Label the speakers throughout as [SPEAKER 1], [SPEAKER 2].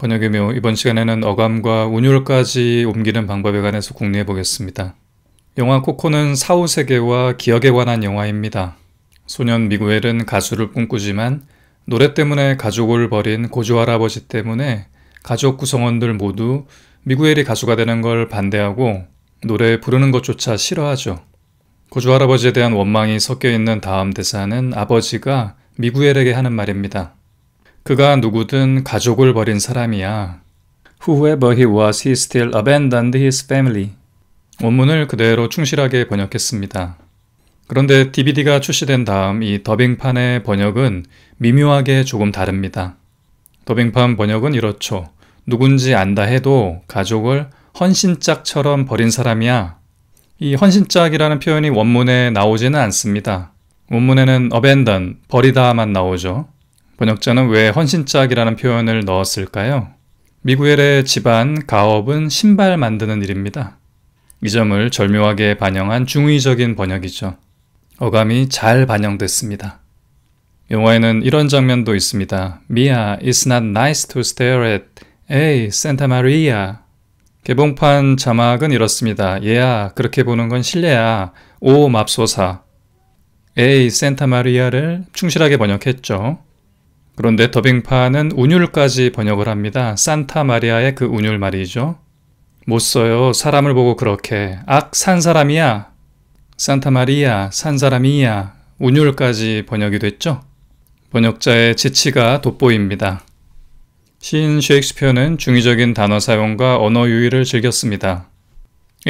[SPEAKER 1] 번역의 묘 이번 시간에는 어감과 운율까지 옮기는 방법에 관해서 공리해 보겠습니다. 영화 코코는 사후 세계와 기억에 관한 영화입니다. 소년 미구엘은 가수를 꿈꾸지만 노래 때문에 가족을 버린 고조 할아버지 때문에 가족 구성원들 모두 미구엘이 가수가 되는 걸 반대하고 노래 부르는 것조차 싫어하죠. 고조 할아버지에 대한 원망이 섞여 있는 다음 대사는 아버지가 미구엘에게 하는 말입니다. 그가 누구든 가족을 버린 사람이야. Whoever 뭐 he was, he still abandoned his family. 원문을 그대로 충실하게 번역했습니다. 그런데 DVD가 출시된 다음 이 더빙판의 번역은 미묘하게 조금 다릅니다. 더빙판 번역은 이렇죠. 누군지 안다 해도 가족을 헌신짝처럼 버린 사람이야. 이 헌신짝이라는 표현이 원문에 나오지는 않습니다. 원문에는 abandon, 버리다만 나오죠. 번역자는 왜 헌신짝이라는 표현을 넣었을까요? 미구엘의 집안 가업은 신발 만드는 일입니다. 이 점을 절묘하게 반영한 중의적인 번역이죠. 어감이 잘 반영됐습니다. 영화에는 이런 장면도 있습니다. Mia, it's not nice to stare at. Hey, Santa Maria. 개봉판 자막은 이렇습니다. 얘야, 그렇게 보는 건 실례야. 오, 맙소사. 에이, 센타 마리아를 충실하게 번역했죠. 그런데 더빙판은 운율까지 번역을 합니다. 산타 마리아의 그 운율 말이죠. 못 써요. 사람을 보고 그렇게. 악, 산 사람이야. 산타 마리아, 산 사람이야. 운율까지 번역이 됐죠. 번역자의 지치가 돋보입니다. 시인 셰익스피어는 중의적인 단어 사용과 언어 유희를 즐겼습니다.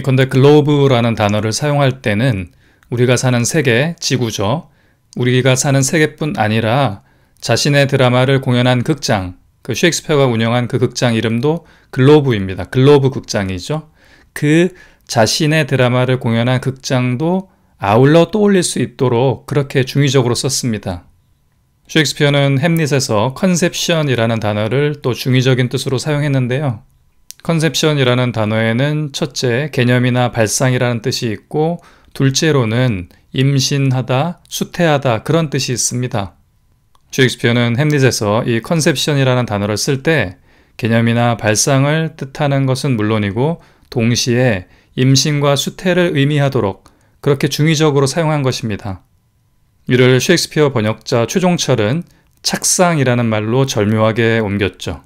[SPEAKER 1] 그런데 글로브라는 단어를 사용할 때는 우리가 사는 세계, 지구죠. 우리가 사는 세계뿐 아니라 자신의 드라마를 공연한 극장, 그 셰익스피어가 운영한 그 극장 이름도 글로브입니다. 글로브 극장이죠. 그 자신의 드라마를 공연한 극장도 아울러 떠올릴 수 있도록 그렇게 중의적으로 썼습니다. 셰익스피어는 햄릿에서 컨셉션이라는 단어를 또 중의적인 뜻으로 사용했는데요. 컨셉션이라는 단어에는 첫째 개념이나 발상이라는 뜻이 있고 둘째로는 임신하다, 수태하다 그런 뜻이 있습니다. 셰익스피어는 햄릿에서 이 컨셉션이라는 단어를 쓸 때 개념이나 발상을 뜻하는 것은 물론이고 동시에 임신과 수태를 의미하도록 그렇게 중의적으로 사용한 것입니다. 이를 셰익스피어 번역자 최종철은 착상이라는 말로 절묘하게 옮겼죠.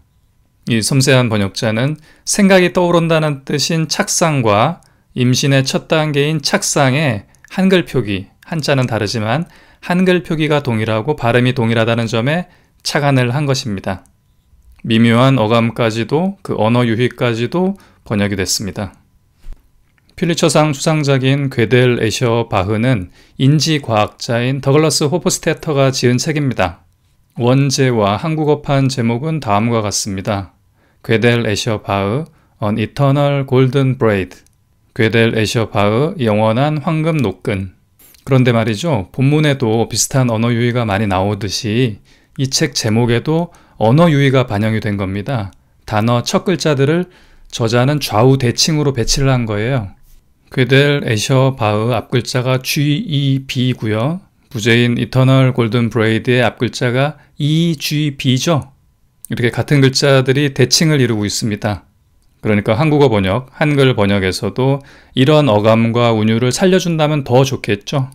[SPEAKER 1] 이 섬세한 번역자는 생각이 떠오른다는 뜻인 착상과 임신의 첫 단계인 착상의 한글 표기, 한자는 다르지만 한글 표기가 동일하고 발음이 동일하다는 점에 착안을 한 것입니다. 미묘한 어감까지도 그 언어 유희까지도 번역이 됐습니다. 퓰리처상 수상작인 괴델 에셔 바흐는 인지과학자인 더글러스 호프스테터가 지은 책입니다. 원제와 한국어판 제목은 다음과 같습니다. 괴델 에셔 바흐 An Eternal Golden Braid 괴델 에셔 바흐 영원한 황금 노끈 그런데 말이죠. 본문에도 비슷한 언어 유희가 많이 나오듯이 이 책 제목에도 언어 유희가 반영이 된 겁니다. 단어 첫 글자들을 저자는 좌우 대칭으로 배치를 한 거예요. 그댈 에셔 바흐 앞글자가 GEB고요. 부제인 이터널 골든 브레이드의 앞글자가 EGB죠. 이렇게 같은 글자들이 대칭을 이루고 있습니다. 그러니까 한국어 번역, 한글 번역에서도 이런 어감과 운율을 살려준다면 더 좋겠죠.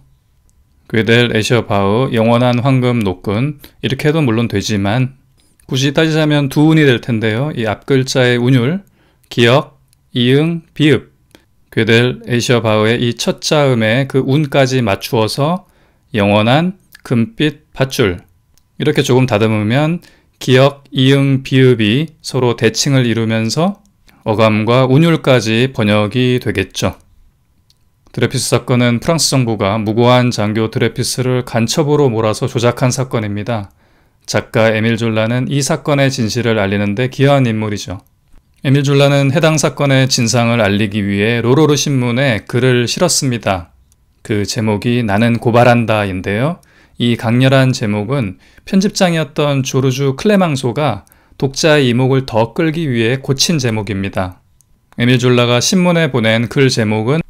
[SPEAKER 1] 괴델, 에셔바우, 영원한 황금 노끈 이렇게 해도 물론 되지만 굳이 따지자면 두 운이 될 텐데요. 이 앞글자의 운율, 기역, 이응, 비읍 괴델, 에셔바우의 이 첫자음의 그 운까지 맞추어서 영원한 금빛 밧줄 이렇게 조금 다듬으면 기역, 이응, 비읍이 서로 대칭을 이루면서 어감과 운율까지 번역이 되겠죠. 드레피스 사건은 프랑스 정부가 무고한 장교 드레피스를 간첩으로 몰아서 조작한 사건입니다. 작가 에밀 졸라는 이 사건의 진실을 알리는데 기여한 인물이죠. 에밀 졸라는 해당 사건의 진상을 알리기 위해 로로르 신문에 글을 실었습니다. 그 제목이 나는 고발한다인데요. 이 강렬한 제목은 편집장이었던 조르주 클레망소가 독자의 이목을 더 끌기 위해 고친 제목입니다. 에밀졸라가 신문에 보낸 글 제목은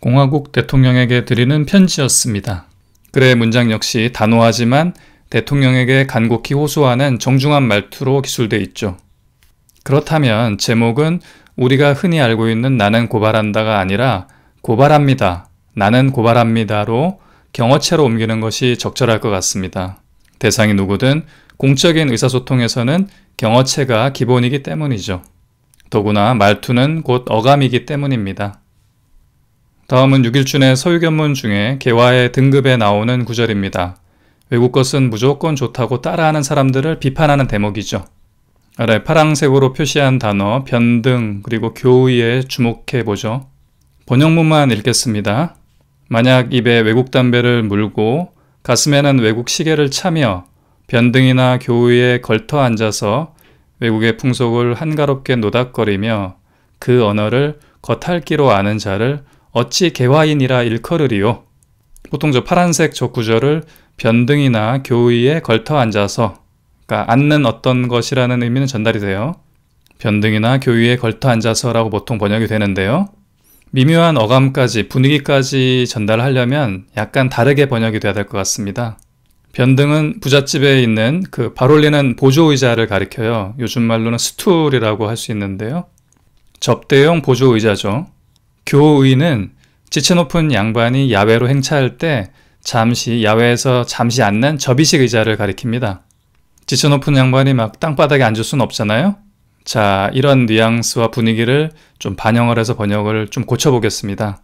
[SPEAKER 1] 공화국 대통령에게 드리는 편지였습니다. 글의 문장 역시 단호하지만 대통령에게 간곡히 호소하는 정중한 말투로 기술돼 있죠. 그렇다면 제목은 우리가 흔히 알고 있는 나는 고발한다가 아니라 고발합니다. 나는 고발합니다로 경어체로 옮기는 것이 적절할 것 같습니다. 대상이 누구든 공적인 의사소통에서는 경어체가 기본이기 때문이죠. 더구나 말투는 곧 어감이기 때문입니다. 다음은 6일준의 서유견문 중에 개화의 등급에 나오는 구절입니다. 외국 것은 무조건 좋다고 따라하는 사람들을 비판하는 대목이죠. 아래 파랑색으로 표시한 단어 변등 그리고 교의에 주목해보죠. 번역문만 읽겠습니다. 만약 입에 외국 담배를 물고 가슴에는 외국 시계를 차며 변등이나 교우에 걸터 앉아서 외국의 풍속을 한가롭게 노닥거리며 그 언어를 겉핥기로 아는 자를 어찌 개화인이라 일컬으리요. 보통 저 파란색 저 구절을 변등이나 교의에 걸터 앉아서 그러니까 앉는 어떤 것이라는 의미는 전달이 돼요. 변등이나 교의에 걸터 앉아서라고 보통 번역이 되는데요. 미묘한 어감까지 분위기까지 전달하려면 약간 다르게 번역이 돼야 될 것 같습니다. 변등은 부잣집에 있는 그 발올리는 보조의자를 가리켜요. 요즘 말로는 스툴이라고 할 수 있는데요. 접대용 보조의자죠. 교의는 지체 높은 양반이 야외로 행차할 때 잠시 야외에서 잠시 앉는 접이식 의자를 가리킵니다. 지체 높은 양반이 막 땅바닥에 앉을 순 없잖아요. 자, 이런 뉘앙스와 분위기를 좀 반영을 해서 번역을 좀 고쳐보겠습니다.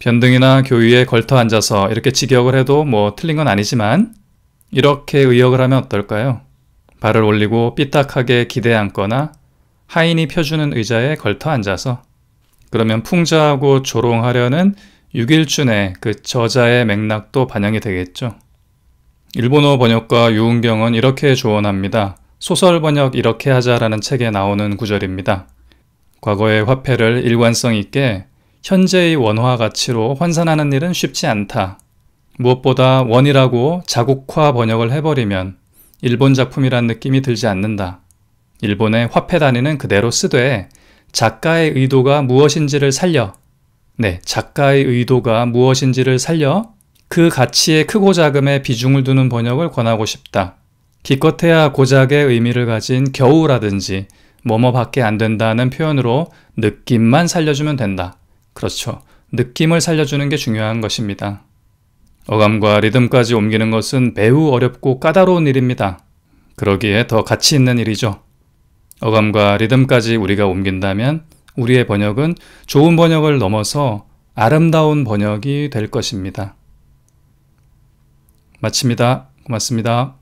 [SPEAKER 1] 변등이나 교위에 걸터 앉아서 이렇게 직역을 해도 뭐 틀린 건 아니지만 이렇게 의역을 하면 어떨까요? 발을 올리고 삐딱하게 기대 앉거나 하인이 펴주는 의자에 걸터 앉아서 그러면 풍자하고 조롱하려는 6일준의 그 저자의 맥락도 반영이 되겠죠. 일본어 번역가 유은경은 이렇게 조언합니다. 소설 번역 이렇게 하자라는 책에 나오는 구절입니다. 과거의 화폐를 일관성 있게 현재의 원화 가치로 환산하는 일은 쉽지 않다. 무엇보다 원이라고 자국화 번역을 해버리면 일본 작품이란 느낌이 들지 않는다. 일본의 화폐 단위는 그대로 쓰되 작가의 의도가 무엇인지를 살려 네, 작가의 의도가 무엇인지를 살려 그 가치의 크고 작음에 비중을 두는 번역을 권하고 싶다. 기껏해야 고작의 의미를 가진 겨우라든지 뭐뭐밖에 안 된다는 표현으로 느낌만 살려주면 된다. 그렇죠. 느낌을 살려주는 게 중요한 것입니다. 어감과 리듬까지 옮기는 것은 매우 어렵고 까다로운 일입니다. 그러기에 더 가치 있는 일이죠. 어감과 리듬까지 우리가 옮긴다면 우리의 번역은 좋은 번역을 넘어서 아름다운 번역이 될 것입니다. 마칩니다. 고맙습니다.